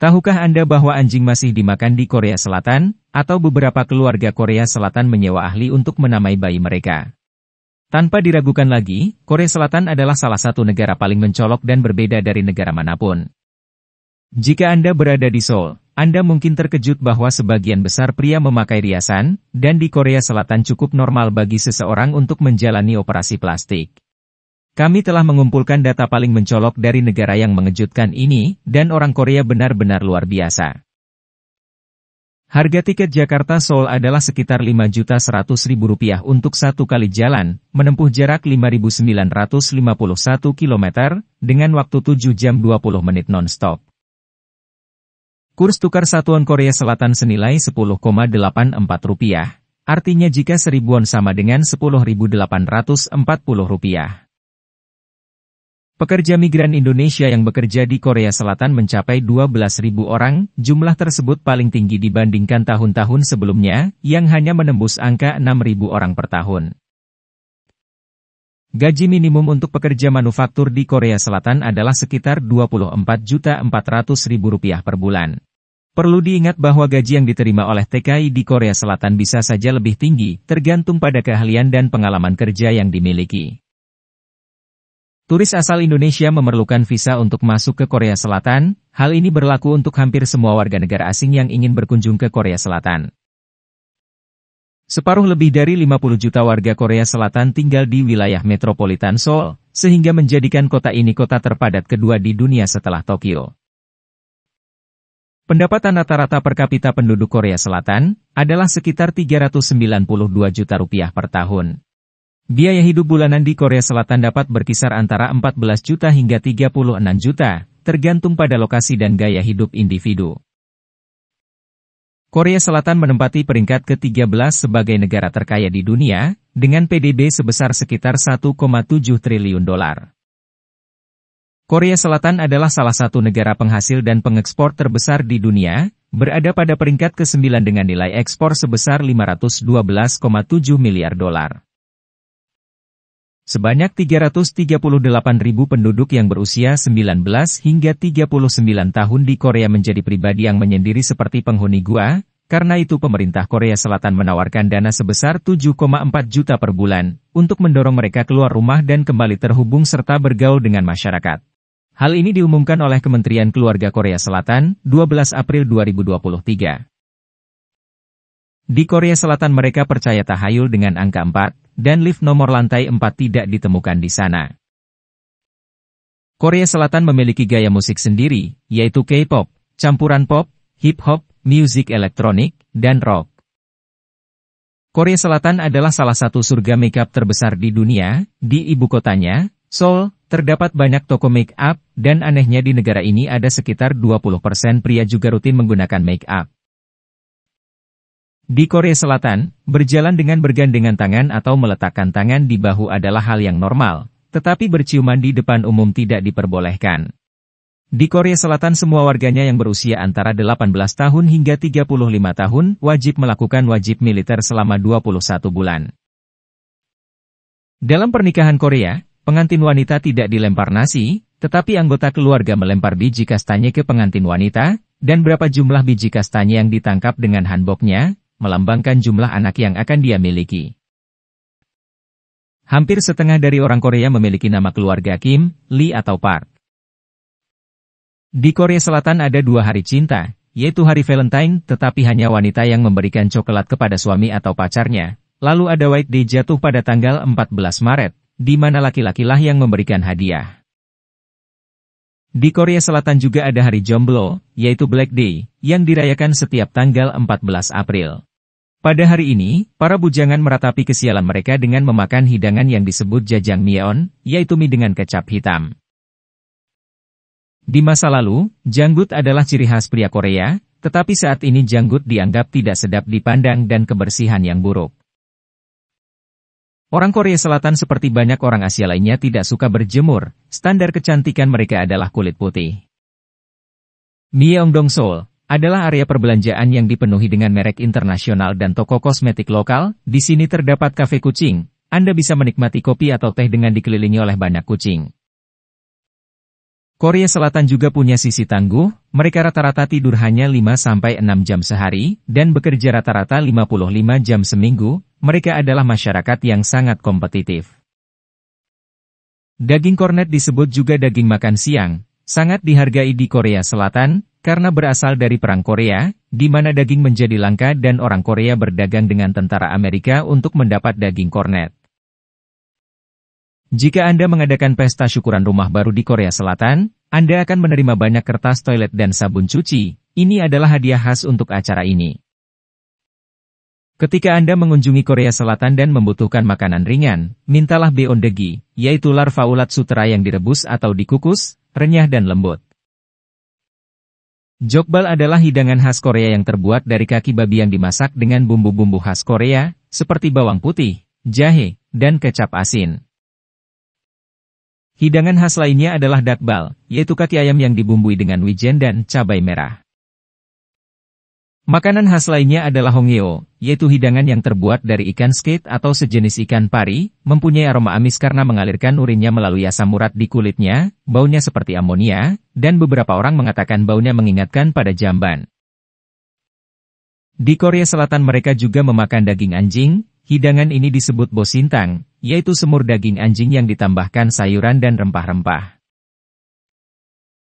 Tahukah Anda bahwa anjing masih dimakan di Korea Selatan, atau beberapa keluarga Korea Selatan menyewa ahli untuk menamai bayi mereka? Tanpa diragukan lagi, Korea Selatan adalah salah satu negara paling mencolok dan berbeda dari negara manapun. Jika Anda berada di Seoul, Anda mungkin terkejut bahwa sebagian besar pria memakai riasan, dan di Korea Selatan cukup normal bagi seseorang untuk menjalani operasi plastik. Kami telah mengumpulkan data paling mencolok dari negara yang mengejutkan ini, dan orang Korea benar-benar luar biasa. Harga tiket Jakarta Seoul adalah sekitar Rp5.100.000 untuk satu kali jalan, menempuh jarak 5.951 km, dengan waktu 7 jam 20 menit non-stop. Kurs tukar satuan Korea Selatan senilai 10,84 rupiah, artinya jika seribuan sama dengan 10.840 rupiah. Pekerja migran Indonesia yang bekerja di Korea Selatan mencapai 12.000 orang, jumlah tersebut paling tinggi dibandingkan tahun-tahun sebelumnya, yang hanya menembus angka 6.000 orang per tahun. Gaji minimum untuk pekerja manufaktur di Korea Selatan adalah sekitar Rp24.400.000 per bulan. Perlu diingat bahwa gaji yang diterima oleh TKI di Korea Selatan bisa saja lebih tinggi, tergantung pada keahlian dan pengalaman kerja yang dimiliki. Turis asal Indonesia memerlukan visa untuk masuk ke Korea Selatan, hal ini berlaku untuk hampir semua warga negara asing yang ingin berkunjung ke Korea Selatan. Separuh lebih dari 50 juta warga Korea Selatan tinggal di wilayah metropolitan Seoul, sehingga menjadikan kota ini kota terpadat kedua di dunia setelah Tokyo. Pendapatan rata-rata per kapita penduduk Korea Selatan adalah sekitar 392 juta rupiah per tahun. Biaya hidup bulanan di Korea Selatan dapat berkisar antara 14 juta hingga 36 juta, tergantung pada lokasi dan gaya hidup individu. Korea Selatan menempati peringkat ke-13 sebagai negara terkaya di dunia, dengan PDB sebesar sekitar 1,7 triliun dolar. Korea Selatan adalah salah satu negara penghasil dan pengekspor terbesar di dunia, berada pada peringkat ke-9 dengan nilai ekspor sebesar 512,7 miliar dolar. Sebanyak 338.000 penduduk yang berusia 19 hingga 39 tahun di Korea menjadi pribadi yang menyendiri seperti penghuni gua, karena itu pemerintah Korea Selatan menawarkan dana sebesar 7,4 juta per bulan, untuk mendorong mereka keluar rumah dan kembali terhubung serta bergaul dengan masyarakat. Hal ini diumumkan oleh Kementerian Keluarga Korea Selatan, 12 April 2023. Di Korea Selatan mereka percaya tahayul dengan angka 4, dan lift nomor lantai 4 tidak ditemukan di sana. Korea Selatan memiliki gaya musik sendiri, yaitu K-pop, campuran pop, hip-hop, musik elektronik, dan rock. Korea Selatan adalah salah satu surga makeup terbesar di dunia, di ibu kotanya, Seoul, terdapat banyak toko makeup, dan anehnya di negara ini ada sekitar 20% pria juga rutin menggunakan makeup. Di Korea Selatan, berjalan dengan bergandengan tangan atau meletakkan tangan di bahu adalah hal yang normal, tetapi berciuman di depan umum tidak diperbolehkan. Di Korea Selatan semua warganya yang berusia antara 18 tahun hingga 35 tahun wajib melakukan wajib militer selama 21 bulan. Dalam pernikahan Korea, pengantin wanita tidak dilempar nasi, tetapi anggota keluarga melempar biji kastanye ke pengantin wanita, dan berapa jumlah biji kastanye yang ditangkap dengan hanboknya, melambangkan jumlah anak yang akan dia miliki. Hampir setengah dari orang Korea memiliki nama keluarga Kim, Lee atau Park. Di Korea Selatan ada dua hari cinta, yaitu hari Valentine tetapi hanya wanita yang memberikan coklat kepada suami atau pacarnya. Lalu ada White Day jatuh pada tanggal 14 Maret, di mana laki lakilah yang memberikan hadiah. Di Korea Selatan juga ada hari jomblo, yaitu Black Day, yang dirayakan setiap tanggal 14 April. Pada hari ini, para bujangan meratapi kesialan mereka dengan memakan hidangan yang disebut jajang jajangmyeon, yaitu mie dengan kecap hitam. Di masa lalu, janggut adalah ciri khas pria Korea, tetapi saat ini janggut dianggap tidak sedap dipandang dan kebersihan yang buruk. Orang Korea Selatan seperti banyak orang Asia lainnya tidak suka berjemur, standar kecantikan mereka adalah kulit putih. Myeongdong Dong adalah area perbelanjaan yang dipenuhi dengan merek internasional dan toko kosmetik lokal. Di sini terdapat kafe kucing. Anda bisa menikmati kopi atau teh dengan dikelilingi oleh banyak kucing. Korea Selatan juga punya sisi tangguh, mereka rata-rata tidur hanya 5-6 jam sehari, dan bekerja rata-rata 55 jam seminggu, mereka adalah masyarakat yang sangat kompetitif. Daging kornet disebut juga daging makan siang, sangat dihargai di Korea Selatan, karena berasal dari Perang Korea, di mana daging menjadi langka dan orang Korea berdagang dengan tentara Amerika untuk mendapat daging kornet. Jika Anda mengadakan pesta syukuran rumah baru di Korea Selatan, Anda akan menerima banyak kertas toilet dan sabun cuci. Ini adalah hadiah khas untuk acara ini. Ketika Anda mengunjungi Korea Selatan dan membutuhkan makanan ringan, mintalah beondegi, yaitu larva ulat sutera yang direbus atau dikukus, renyah dan lembut. Jokbal adalah hidangan khas Korea yang terbuat dari kaki babi yang dimasak dengan bumbu-bumbu khas Korea, seperti bawang putih, jahe, dan kecap asin. Hidangan khas lainnya adalah dakbal, yaitu kaki ayam yang dibumbui dengan wijen dan cabai merah. Makanan khas lainnya adalah hongyo, yaitu hidangan yang terbuat dari ikan skate atau sejenis ikan pari, mempunyai aroma amis karena mengalirkan urinnya melalui asam urat di kulitnya, baunya seperti amonia, dan beberapa orang mengatakan baunya mengingatkan pada jamban. Di Korea Selatan mereka juga memakan daging anjing, hidangan ini disebut bosintang, yaitu semur daging anjing yang ditambahkan sayuran dan rempah-rempah.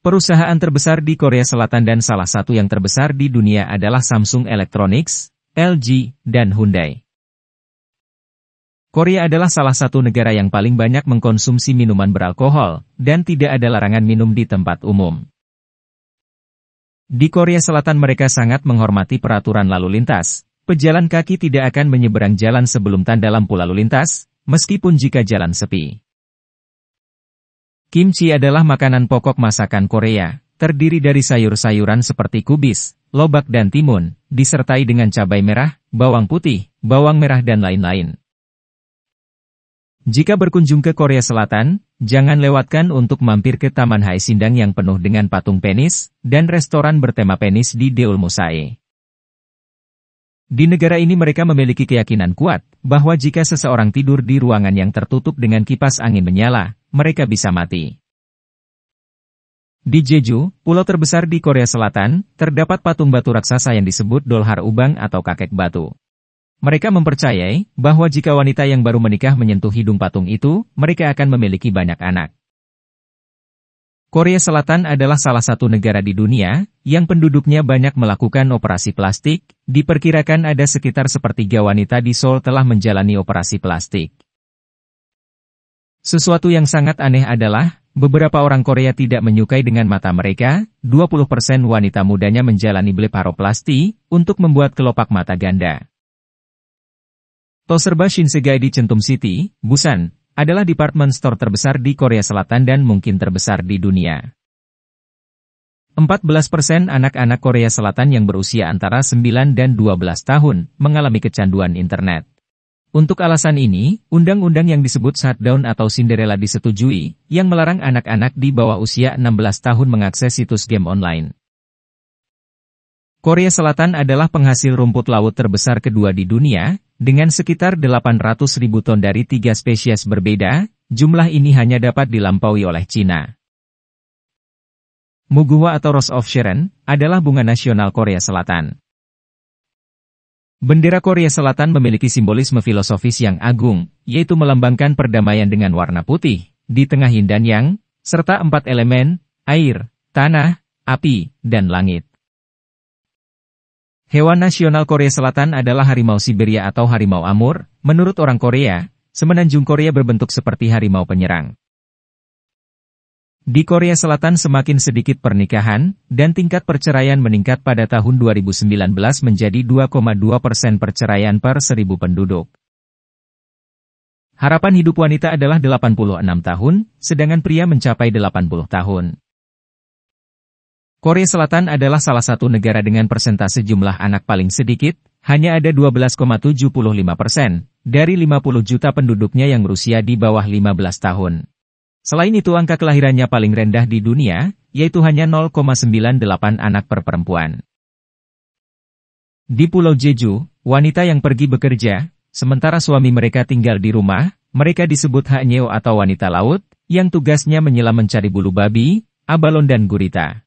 Perusahaan terbesar di Korea Selatan dan salah satu yang terbesar di dunia adalah Samsung Electronics, LG, dan Hyundai. Korea adalah salah satu negara yang paling banyak mengkonsumsi minuman beralkohol, dan tidak ada larangan minum di tempat umum. Di Korea Selatan mereka sangat menghormati peraturan lalu lintas, pejalan kaki tidak akan menyeberang jalan sebelum tanda lampu lalu lintas, meskipun jika jalan sepi. Kimchi adalah makanan pokok masakan Korea, terdiri dari sayur-sayuran seperti kubis, lobak dan timun, disertai dengan cabai merah, bawang putih, bawang merah dan lain-lain. Jika berkunjung ke Korea Selatan, jangan lewatkan untuk mampir ke Taman Hai Sindang yang penuh dengan patung penis, dan restoran bertema penis di Deul Musae. Di negara ini mereka memiliki keyakinan kuat, bahwa jika seseorang tidur di ruangan yang tertutup dengan kipas angin menyala, mereka bisa mati. Di Jeju, pulau terbesar di Korea Selatan, terdapat patung batu raksasa yang disebut Dolhar Ubang atau Kakek Batu. Mereka mempercayai bahwa jika wanita yang baru menikah menyentuh hidung patung itu, mereka akan memiliki banyak anak. Korea Selatan adalah salah satu negara di dunia yang penduduknya banyak melakukan operasi plastik. Diperkirakan ada sekitar sepertiga wanita di Seoul telah menjalani operasi plastik. Sesuatu yang sangat aneh adalah, beberapa orang Korea tidak menyukai dengan mata mereka, 20% wanita mudanya menjalani bleparoplasti untuk membuat kelopak mata ganda. Toserba Shinsegae di Centum City, Busan, adalah department store terbesar di Korea Selatan dan mungkin terbesar di dunia. 14% anak-anak Korea Selatan yang berusia antara 9 dan 12 tahun mengalami kecanduan internet. Untuk alasan ini, undang-undang yang disebut Shutdown atau Cinderella disetujui, yang melarang anak-anak di bawah usia 16 tahun mengakses situs game online. Korea Selatan adalah penghasil rumput laut terbesar kedua di dunia, dengan sekitar 800 ribu ton dari tiga spesies berbeda, jumlah ini hanya dapat dilampaui oleh Cina. Muguwa atau Rose of Sharon adalah bunga nasional Korea Selatan. Bendera Korea Selatan memiliki simbolisme filosofis yang agung, yaitu melambangkan perdamaian dengan warna putih, di tengah hindan yang, serta empat elemen, air, tanah, api, dan langit. Hewan nasional Korea Selatan adalah harimau Siberia atau harimau Amur. Menurut orang Korea, semenanjung Korea berbentuk seperti harimau penyerang. Di Korea Selatan semakin sedikit pernikahan, dan tingkat perceraian meningkat pada tahun 2019 menjadi 2,2 persen perceraian per seribu penduduk. Harapan hidup wanita adalah 86 tahun, sedangkan pria mencapai 80 tahun. Korea Selatan adalah salah satu negara dengan persentase jumlah anak paling sedikit, hanya ada 12,75 persen, dari 50 juta penduduknya yang berusia di bawah 15 tahun. Selain itu angka kelahirannya paling rendah di dunia, yaitu hanya 0,98 anak per perempuan. Di Pulau Jeju, wanita yang pergi bekerja, sementara suami mereka tinggal di rumah, mereka disebut haknyeo atau wanita laut, yang tugasnya menyelam mencari bulu babi, abalon dan gurita.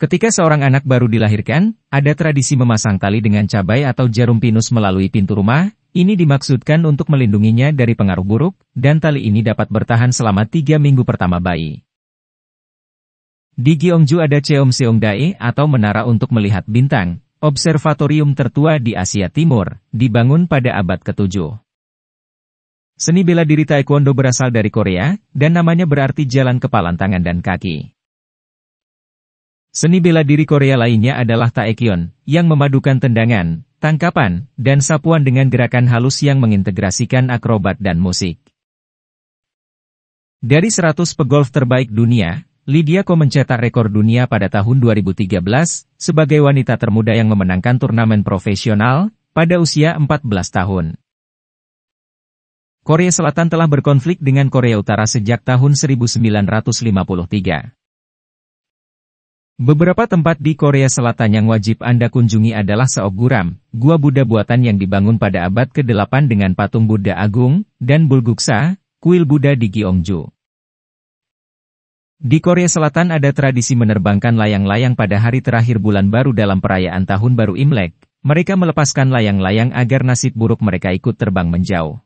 Ketika seorang anak baru dilahirkan, ada tradisi memasang tali dengan cabai atau jarum pinus melalui pintu rumah. Ini dimaksudkan untuk melindunginya dari pengaruh buruk, dan tali ini dapat bertahan selama tiga minggu pertama bayi. Di Gyeongju ada Cheom Dae atau menara untuk melihat bintang, observatorium tertua di Asia Timur, dibangun pada abad ke-7. Seni bela diri taekwondo berasal dari Korea, dan namanya berarti jalan kepalan tangan dan kaki. Seni bela diri Korea lainnya adalah taekyon, yang memadukan tendangan, tangkapan, dan sapuan dengan gerakan halus yang mengintegrasikan akrobat dan musik. Dari 100 pegolf terbaik dunia, Lydia Ko mencetak rekor dunia pada tahun 2013 sebagai wanita termuda yang memenangkan turnamen profesional pada usia 14 tahun. Korea Selatan telah berkonflik dengan Korea Utara sejak tahun 1953. Beberapa tempat di Korea Selatan yang wajib Anda kunjungi adalah Seoguram, gua Buddha buatan yang dibangun pada abad ke-8 dengan patung Buddha Agung, dan Bulguksa, kuil Buddha di Gyeongju. Di Korea Selatan ada tradisi menerbangkan layang-layang pada hari terakhir bulan baru dalam perayaan Tahun Baru Imlek. Mereka melepaskan layang-layang agar nasib buruk mereka ikut terbang menjauh.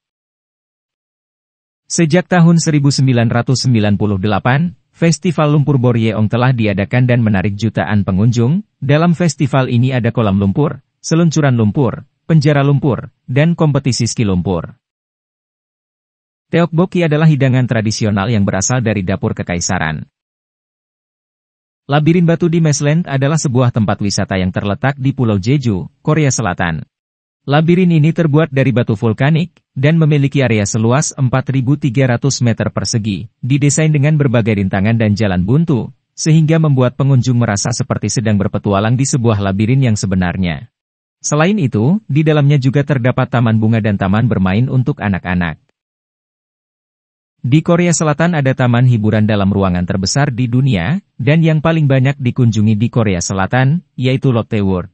Sejak tahun 1998, Festival Lumpur Boryeong telah diadakan dan menarik jutaan pengunjung. Dalam festival ini ada kolam lumpur, seluncuran lumpur, penjara lumpur, dan kompetisi ski lumpur. Teokboki adalah hidangan tradisional yang berasal dari dapur kekaisaran. Labirin batu di Mesland adalah sebuah tempat wisata yang terletak di Pulau Jeju, Korea Selatan. Labirin ini terbuat dari batu vulkanik, dan memiliki area seluas 4.300 meter persegi, didesain dengan berbagai rintangan dan jalan buntu, sehingga membuat pengunjung merasa seperti sedang berpetualang di sebuah labirin yang sebenarnya. Selain itu, di dalamnya juga terdapat taman bunga dan taman bermain untuk anak-anak. Di Korea Selatan ada taman hiburan dalam ruangan terbesar di dunia, dan yang paling banyak dikunjungi di Korea Selatan, yaitu Lotte World.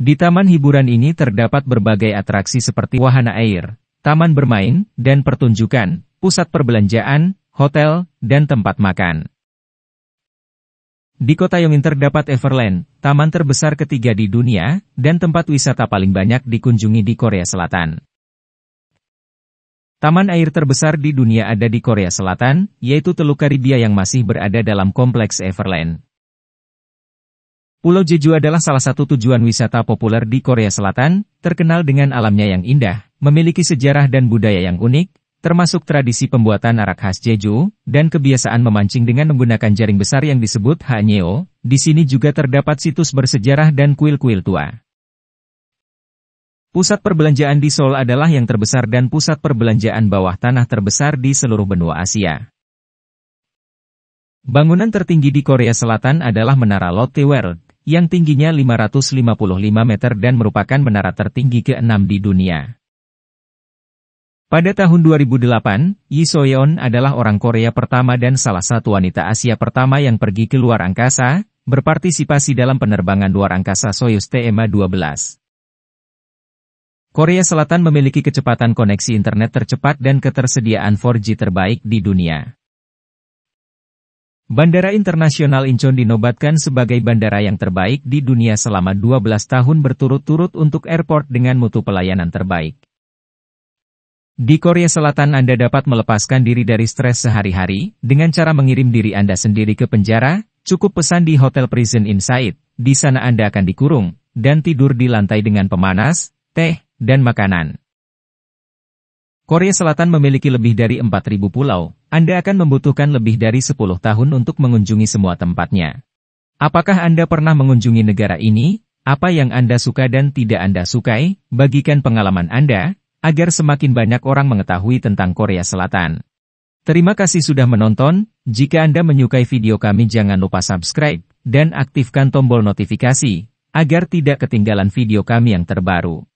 Di taman hiburan ini terdapat berbagai atraksi seperti wahana air, taman bermain, dan pertunjukan, pusat perbelanjaan, hotel, dan tempat makan. Di kota Yongin terdapat Everland, taman terbesar ketiga di dunia, dan tempat wisata paling banyak dikunjungi di Korea Selatan. Taman air terbesar di dunia ada di Korea Selatan, yaitu Teluk Karibia yang masih berada dalam kompleks Everland. Pulau Jeju adalah salah satu tujuan wisata populer di Korea Selatan, terkenal dengan alamnya yang indah, memiliki sejarah dan budaya yang unik, termasuk tradisi pembuatan arak khas Jeju, dan kebiasaan memancing dengan menggunakan jaring besar yang disebut Hanyeo, di sini juga terdapat situs bersejarah dan kuil-kuil tua. Pusat perbelanjaan di Seoul adalah yang terbesar dan pusat perbelanjaan bawah tanah terbesar di seluruh benua Asia. Bangunan tertinggi di Korea Selatan adalah Menara Lotte World, yang tingginya 555 meter dan merupakan menara tertinggi ke-6 di dunia. Pada tahun 2008, Yi Soyeon adalah orang Korea pertama dan salah satu wanita Asia pertama yang pergi ke luar angkasa, berpartisipasi dalam penerbangan luar angkasa Soyuz TMA-12. Korea Selatan memiliki kecepatan koneksi internet tercepat dan ketersediaan 4G terbaik di dunia. Bandara Internasional Incheon dinobatkan sebagai bandara yang terbaik di dunia selama 12 tahun berturut-turut untuk airport dengan mutu pelayanan terbaik. Di Korea Selatan Anda dapat melepaskan diri dari stres sehari-hari, dengan cara mengirim diri Anda sendiri ke penjara, cukup pesan di Hotel Prison Inside, di sana Anda akan dikurung, dan tidur di lantai dengan pemanas, teh, dan makanan. Korea Selatan memiliki lebih dari 4.000 pulau, anda akan membutuhkan lebih dari 10 tahun untuk mengunjungi semua tempatnya. Apakah Anda pernah mengunjungi negara ini? Apa yang Anda suka dan tidak Anda sukai? Bagikan pengalaman Anda, agar semakin banyak orang mengetahui tentang Korea Selatan. Terima kasih sudah menonton, jika Anda menyukai video kami jangan lupa subscribe, dan aktifkan tombol notifikasi, agar tidak ketinggalan video kami yang terbaru.